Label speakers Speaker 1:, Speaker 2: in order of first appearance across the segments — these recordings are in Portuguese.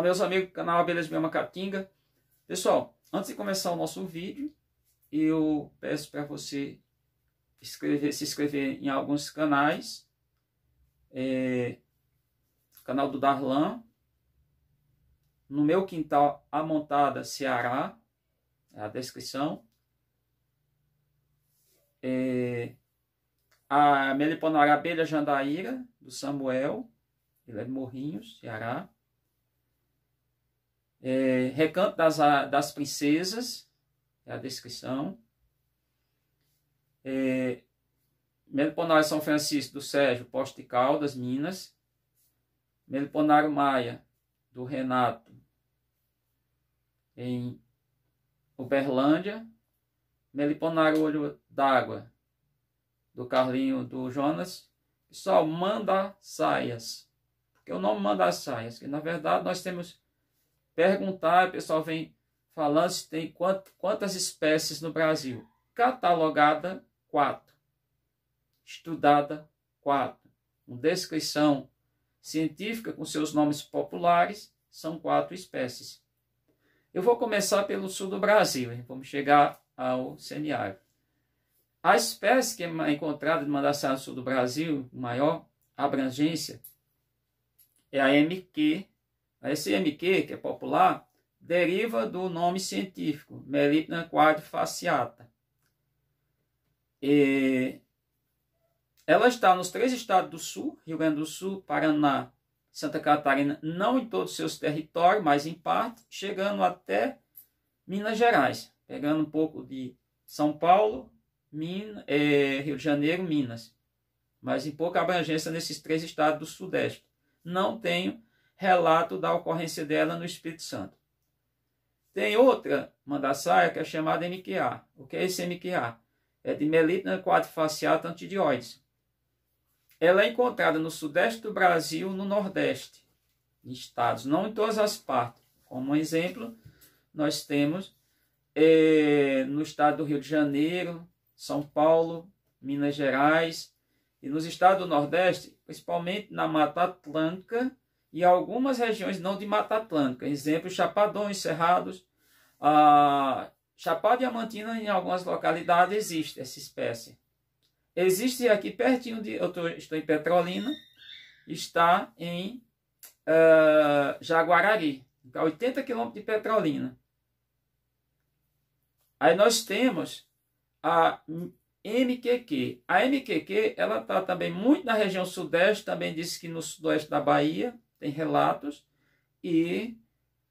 Speaker 1: meus amigos, canal Abelhas de Gama Catinga. Pessoal, antes de começar o nosso vídeo, eu peço para você se inscrever em alguns canais. É, canal do Darlan, no meu quintal A Montada Ceará, é a descrição. É, a Meliponara Abelha Jandaíra, do Samuel, ele é de Morrinhos, Ceará é, Recanto das, das Princesas, é a descrição. É, Meliponário São Francisco, do Sérgio Poste Caldas, Minas. Meliponário Maia, do Renato, em Uberlândia. Meliponário Olho d'Água, do Carlinho do Jonas. Pessoal, manda saias. Porque o nome manda saias, que na verdade nós temos perguntar, o pessoal vem falando se tem quantas espécies no Brasil. Catalogada, quatro. Estudada, quatro. Com descrição científica, com seus nomes populares, são quatro espécies. Eu vou começar pelo sul do Brasil, hein? vamos chegar ao semiárido. A espécie que é encontrada no Mandaçara do sul do Brasil, maior abrangência, é a MQ a SMQ, que é popular, deriva do nome científico, Melipna quadrifaciata. E ela está nos três estados do sul, Rio Grande do Sul, Paraná, Santa Catarina, não em todos os seus territórios, mas em parte, chegando até Minas Gerais, pegando um pouco de São Paulo, Minas, é, Rio de Janeiro, Minas, mas em pouca abrangência nesses três estados do Sudeste. Não tenho relato da ocorrência dela no Espírito Santo. Tem outra mandaçaia que é chamada MQA. O que é esse MQA? É de melitna quadrifaciata antidioides. Ela é encontrada no sudeste do Brasil, no nordeste, em estados, não em todas as partes. Como exemplo, nós temos é, no estado do Rio de Janeiro, São Paulo, Minas Gerais, e nos estados do Nordeste, principalmente na Mata Atlântica e algumas regiões não de Mata Atlântica, exemplo, Chapadões, Cerrados, a ah, Chapada Diamantina, em algumas localidades existe essa espécie. Existe aqui pertinho de. Eu tô, estou em Petrolina, está em uh, Jaguarari, a 80 quilômetros de Petrolina. Aí nós temos a MQQ. A MQQ ela está também muito na região sudeste, também disse que no sudoeste da Bahia, tem relatos, e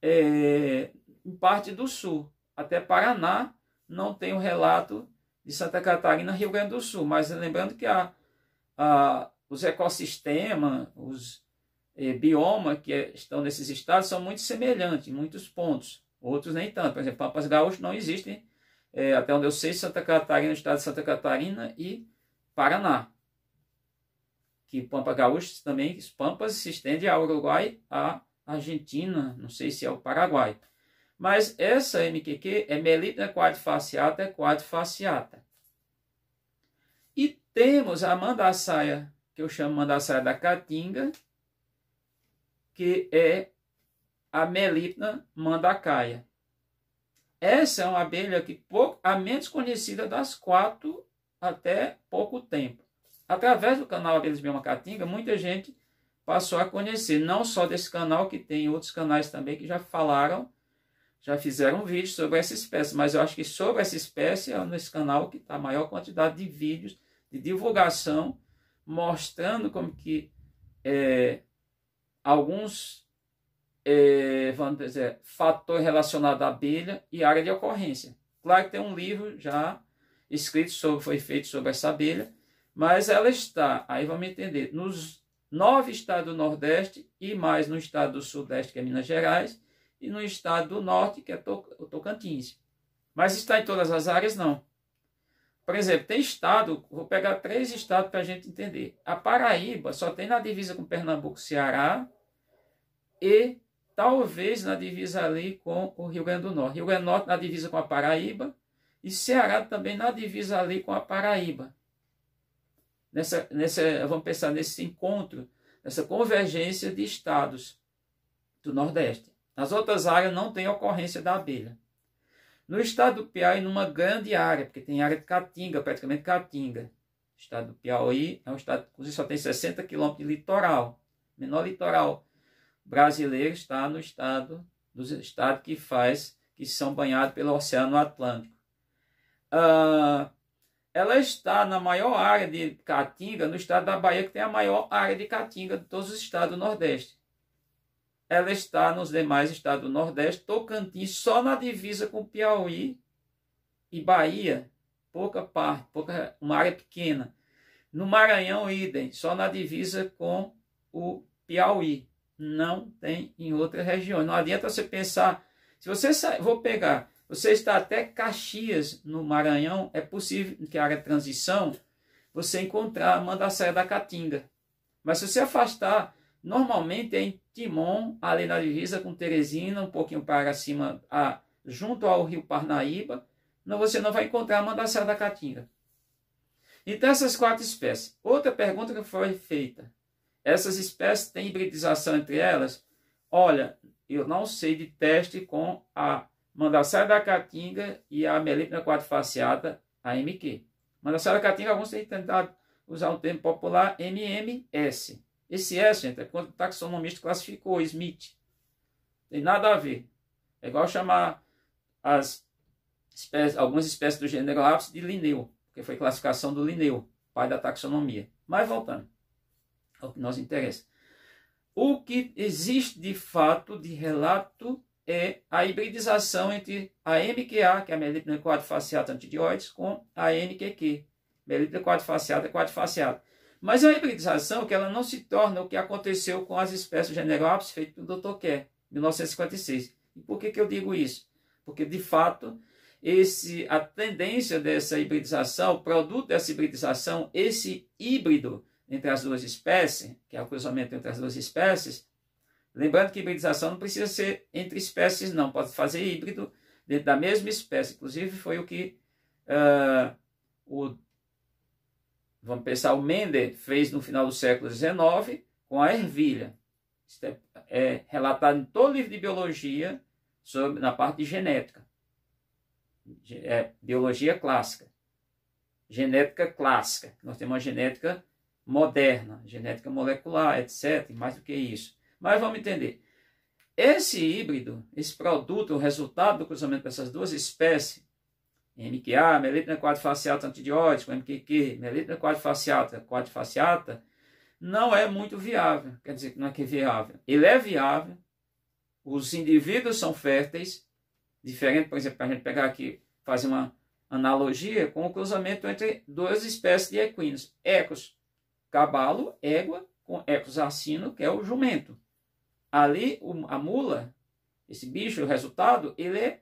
Speaker 1: é, em parte do sul, até Paraná, não tem o um relato de Santa Catarina, Rio Grande do Sul. Mas lembrando que a, a, os ecossistemas, os eh, é, biomas que é, estão nesses estados são muito semelhantes em muitos pontos, outros nem tanto. Por exemplo, Papas Gaúcho não existem, é, até onde eu sei, Santa Catarina, o estado de Santa Catarina e Paraná que Pampa Gaúcha também, os Pampas se estende ao Uruguai, à Argentina, não sei se é o Paraguai. Mas essa MQQ é Melipna quadrifaciata quadrifaciata. E temos a mandassaia, que eu chamo mandassaia da Caatinga, que é a Melipna mandacaia. Essa é uma abelha que pouco, a menos conhecida das quatro até pouco tempo. Através do canal Abelhas Biomacatinga, muita gente passou a conhecer, não só desse canal, que tem outros canais também que já falaram, já fizeram vídeos sobre essa espécie, mas eu acho que sobre essa espécie é nesse canal que está a maior quantidade de vídeos de divulgação, mostrando como que é, alguns é, vamos dizer, fator relacionado à abelha e área de ocorrência. Claro que tem um livro já escrito sobre, foi feito sobre essa abelha, mas ela está, aí vamos entender, nos nove estados do Nordeste e mais no estado do Sudeste, que é Minas Gerais, e no estado do Norte, que é Tocantins. Mas está em todas as áreas? Não. Por exemplo, tem estado, vou pegar três estados para a gente entender. A Paraíba só tem na divisa com Pernambuco, Ceará e talvez na divisa ali com o Rio Grande do Norte. Rio Grande do Norte na divisa com a Paraíba e Ceará também na divisa ali com a Paraíba nessa, nessa, vamos pensar nesse encontro, nessa convergência de estados do Nordeste. Nas outras áreas não tem ocorrência da abelha. No estado do Piauí, numa grande área, porque tem área de Caatinga, praticamente Caatinga. O estado do Piauí é um estado que só tem 60 quilômetros de litoral. Menor litoral brasileiro está no estado dos estados que faz, que são banhados pelo Oceano Atlântico. Uh, ela está na maior área de caatinga, no estado da Bahia, que tem a maior área de caatinga de todos os estados do Nordeste. Ela está nos demais estados do Nordeste, Tocantins, só na divisa com Piauí e Bahia, pouca parte, pouca, uma área pequena. No Maranhão, idem, só na divisa com o Piauí. Não tem em outras regiões. Não adianta você pensar. Se você vou pegar você está até Caxias, no Maranhão, é possível que a área de transição você encontrar a Mandassera da Caatinga. Mas se você afastar, normalmente é em Timon, ali na divisa com Teresina, um pouquinho para cima, a, junto ao rio Parnaíba, não, você não vai encontrar a Mandassera da Caatinga. Então, essas quatro espécies. Outra pergunta que foi feita: essas espécies têm hibridização entre elas? Olha, eu não sei de teste com a Mandaçara da Caatinga e a Melipna quadrifaciata, a MQ. Mandaçara da Caatinga, alguns têm tentado usar um termo popular, MMS. Esse S, gente, é quando o taxonomista classificou, Smith. Tem nada a ver. É igual chamar as espécies, algumas espécies do gênero lápis de Linneu, porque foi classificação do Linneu, pai da taxonomia. Mas voltando ao que nos interessa. O que existe de fato de relato é a hibridização entre a MQA, que é a melipna quadrifaciata antidioides, com a MQQ, melipna quadrifaciata quadrifaciata. Mas é uma hibridização que ela não se torna o que aconteceu com as espécies General feito pelo Dr. Kerr, em 1956. E por que, que eu digo isso? Porque, de fato, esse, a tendência dessa hibridização, o produto dessa hibridização, esse híbrido entre as duas espécies, que é o cruzamento entre as duas espécies, Lembrando que hibridização não precisa ser entre espécies, não. Pode fazer híbrido dentro da mesma espécie. Inclusive, foi o que uh, o, vamos pensar, o Mender fez no final do século XIX com a ervilha. Isso é, é relatado em todo livro de biologia sobre, na parte de genética. É, biologia clássica. Genética clássica. Nós temos uma genética moderna, genética molecular, etc. Mais do que isso. Mas vamos entender. Esse híbrido, esse produto, o resultado do cruzamento dessas duas espécies, MQA, melitna quadrifaciata antidiótico MQQ, melitna quadrifaciata, quadrifaciata, não é muito viável. Quer dizer, não é que é viável. Ele é viável, os indivíduos são férteis, diferente, por exemplo, para a gente pegar aqui, fazer uma analogia com o cruzamento entre duas espécies de equinos, ecos, cabalo égua, com ecos acino, que é o jumento ali a mula, esse bicho, o resultado, ele é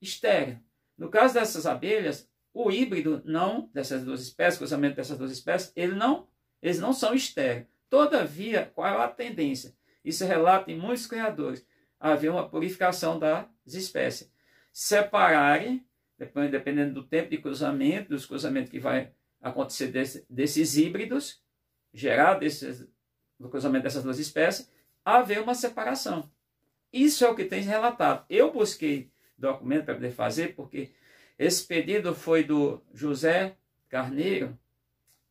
Speaker 1: estéreo. No caso dessas abelhas, o híbrido não, dessas duas espécies, o cruzamento dessas duas espécies, ele não, eles não são estéreos. Todavia, qual é a tendência? Isso é relata em muitos criadores. Haver uma purificação das espécies. Separarem, dependendo do tempo de cruzamento, dos cruzamentos que vai acontecer desse, desses híbridos, gerar no do cruzamento dessas duas espécies, haver uma separação. Isso é o que tem relatado. Eu busquei documento para poder fazer, porque esse pedido foi do José Carneiro,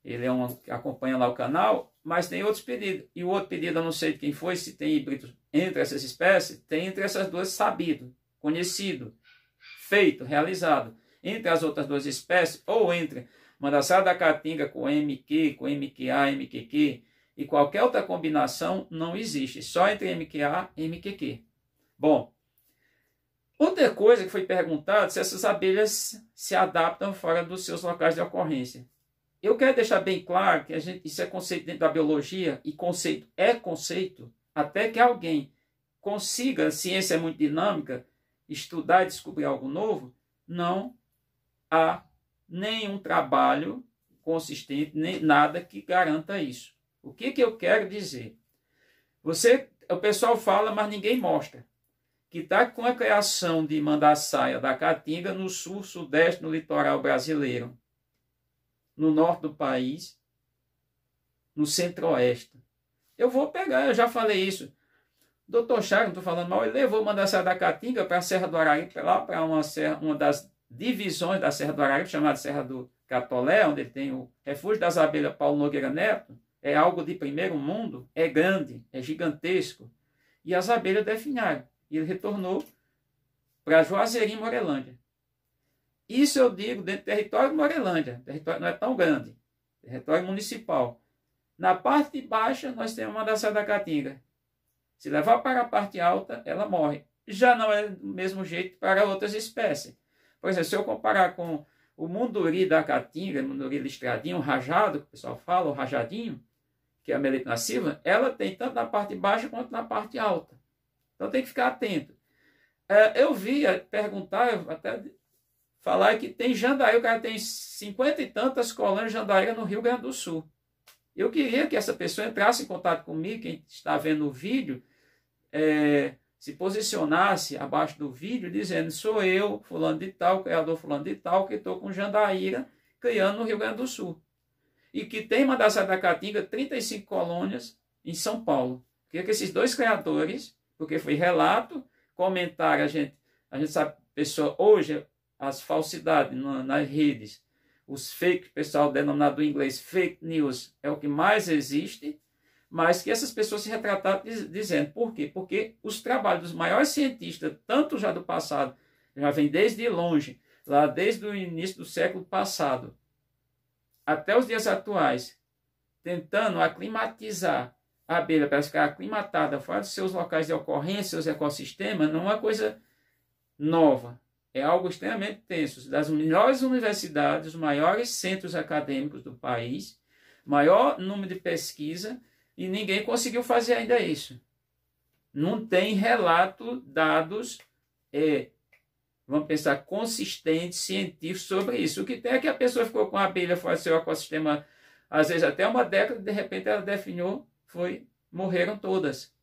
Speaker 1: ele é um que acompanha lá o canal, mas tem outros pedidos. E o outro pedido, eu não sei de quem foi, se tem híbrido entre essas espécies, tem entre essas duas sabido, conhecido, feito, realizado. Entre as outras duas espécies, ou entre mandaçada da caatinga com MQ, com MQA, MQQ, e qualquer outra combinação não existe, só entre MQA e MQQ. Bom, outra coisa que foi perguntada se essas abelhas se adaptam fora dos seus locais de ocorrência. Eu quero deixar bem claro que gente, isso é conceito dentro da biologia e conceito é conceito até que alguém consiga, a ciência é muito dinâmica, estudar e descobrir algo novo, não há nenhum trabalho consistente, nem nada que garanta isso. O que, que eu quero dizer? Você, o pessoal fala, mas ninguém mostra. Que está com a criação de saia da caatinga no sul, sudeste, no litoral brasileiro, no norte do país, no centro-oeste. Eu vou pegar, eu já falei isso. Doutor Chagas, não estou falando mal, ele levou saia da caatinga para a Serra do Araripe, lá para uma, uma das divisões da Serra do Araripe, chamada Serra do Catolé, onde ele tem o refúgio das abelhas Paulo Nogueira Neto é algo de primeiro mundo, é grande, é gigantesco. E as abelhas definharam. E ele retornou para Juazeirinho, Morelândia. Isso eu digo dentro do território de Morelândia. território não é tão grande. Território municipal. Na parte baixa, nós temos uma da da Caatinga. Se levar para a parte alta, ela morre. Já não é do mesmo jeito para outras espécies. Por exemplo, se eu comparar com o munduri da Caatinga, munduri listradinho, rajado, que o pessoal fala, o rajadinho, que é a mielite lasciva, ela tem tanto na parte baixa quanto na parte alta. Então tem que ficar atento. É, eu vi é, perguntar, até falar que tem Jandaíra, o cara tem cinquenta e tantas colônias de Jandaíra no Rio Grande do Sul. Eu queria que essa pessoa entrasse em contato comigo, quem está vendo o vídeo, é, se posicionasse abaixo do vídeo dizendo: sou eu, fulano de tal, criador fulano de tal, que estou com Jandaíra criando no Rio Grande do Sul e que tem uma da Caatinga 35 colônias em São Paulo. Queria é que esses dois criadores, porque foi relato, comentário, a gente, a gente sabe, pessoa, hoje as falsidades nas redes, os fake, pessoal denominado em inglês fake news, é o que mais existe, mas que essas pessoas se retrataram diz, dizendo, por quê? Porque os trabalhos dos maiores cientistas, tanto já do passado, já vem desde longe, lá desde o início do século passado, até os dias atuais, tentando aclimatizar a abelha para ficar aclimatada fora dos seus locais de ocorrência, seus ecossistemas, não é uma coisa nova. É algo extremamente tenso. Das melhores universidades, os maiores centros acadêmicos do país, maior número de pesquisa, e ninguém conseguiu fazer ainda isso. Não tem relato, dados é, vamos pensar, consistente, científico sobre isso. O que tem é que a pessoa ficou com a abelha fora do seu ecossistema, às vezes até uma década, de repente ela definiu, foi, morreram todas.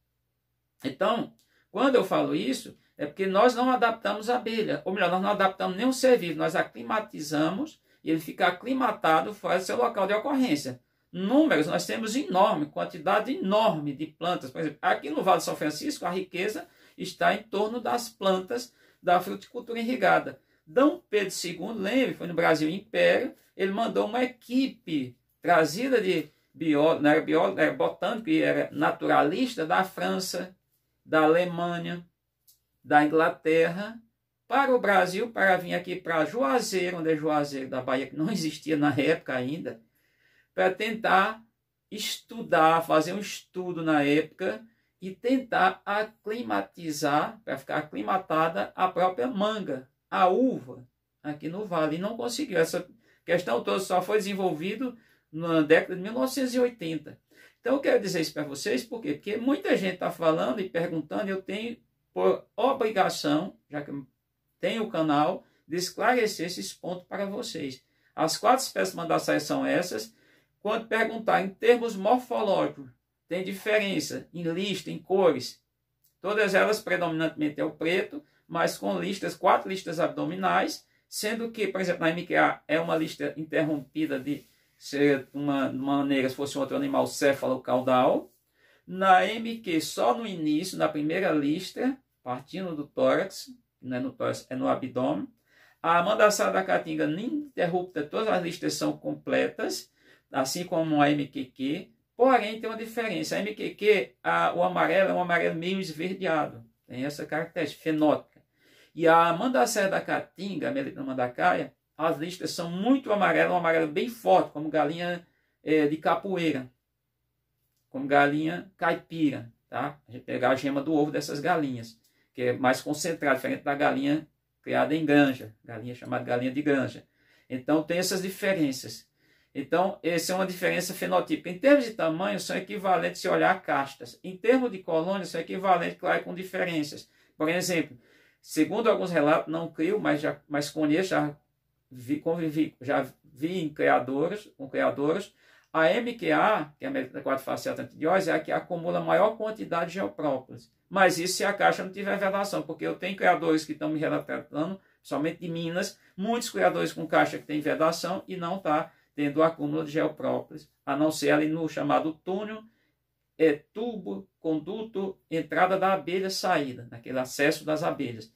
Speaker 1: Então, quando eu falo isso, é porque nós não adaptamos a abelha, ou melhor, nós não adaptamos nenhum ser vivo, nós aclimatizamos e ele fica aclimatado fora seu local de ocorrência. Números, nós temos enorme, quantidade enorme de plantas. Por exemplo, aqui no Vale de São Francisco, a riqueza está em torno das plantas da fruticultura irrigada. D. Pedro II, lembre, foi no Brasil Império, ele mandou uma equipe trazida de biólogo, não era biólogo, era botânico e era naturalista da França, da Alemanha, da Inglaterra, para o Brasil, para vir aqui para Juazeiro, onde é Juazeiro da Bahia, que não existia na época ainda, para tentar estudar, fazer um estudo na época e tentar aclimatizar, para ficar aclimatada, a própria manga, a uva, aqui no Vale. E não conseguiu. Essa questão toda só foi desenvolvida na década de 1980. Então, eu quero dizer isso para vocês, por quê? Porque muita gente está falando e perguntando, eu tenho por obrigação, já que tenho o canal, de esclarecer esses pontos para vocês. As quatro espécies mandaçais são essas. Quando perguntar em termos morfológicos, tem diferença em lista, em cores. Todas elas predominantemente é o preto, mas com listas, quatro listas abdominais, sendo que, por exemplo, na MQA é uma lista interrompida de ser uma, uma maneira, se fosse um outro animal, céfalo-caudal. Na MQ, só no início, na primeira lista, partindo do tórax, não é no tórax, é no abdômen. A mandaçada da caatinga ininterrupta, todas as listas são completas, assim como a MQQ. Porém, tem uma diferença. A MQQ, a, o amarelo é um amarelo meio esverdeado. Tem essa característica fenótica. E a Mandacéia da Caatinga, a Melita Mandacaia, as listas são muito amarelas, um amarelo bem forte, como galinha é, de capoeira, como galinha caipira. Tá? A gente pegar a gema do ovo dessas galinhas, que é mais concentrado, diferente da galinha criada em granja, galinha chamada galinha de granja. Então tem essas diferenças. Então, essa é uma diferença fenotípica. Em termos de tamanho, são equivalentes se olhar castas. Em termos de colônias, são equivalentes, claro, com diferenças. Por exemplo, segundo alguns relatos, não crio, mas, já, mas conheço, já vi, convivi, já vi em criadores, com criadores, a MQA, que é a medicina 4 faceta antibiose, é a que acumula maior quantidade de geoprópolis. Mas isso se a caixa não tiver vedação, porque eu tenho criadores que estão me relatando, somente de Minas, muitos criadores com caixa que tem vedação e não está tendo o acúmulo de geoprópolis, a não ser ali no chamado túnel, é, tubo, conduto, entrada da abelha, saída, naquele acesso das abelhas.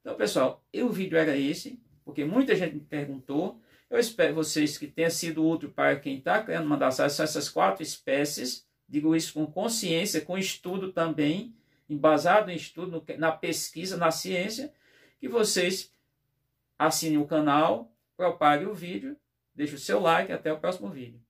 Speaker 1: Então, pessoal, o vídeo era esse, porque muita gente me perguntou. Eu espero vocês que tenha sido útil para quem está criando mandaçais. São essas quatro espécies. Digo isso com consciência, com estudo também, embasado em estudo, na pesquisa, na ciência. Que vocês assinem o canal, propaguem o vídeo Deixe o seu like e até o próximo vídeo.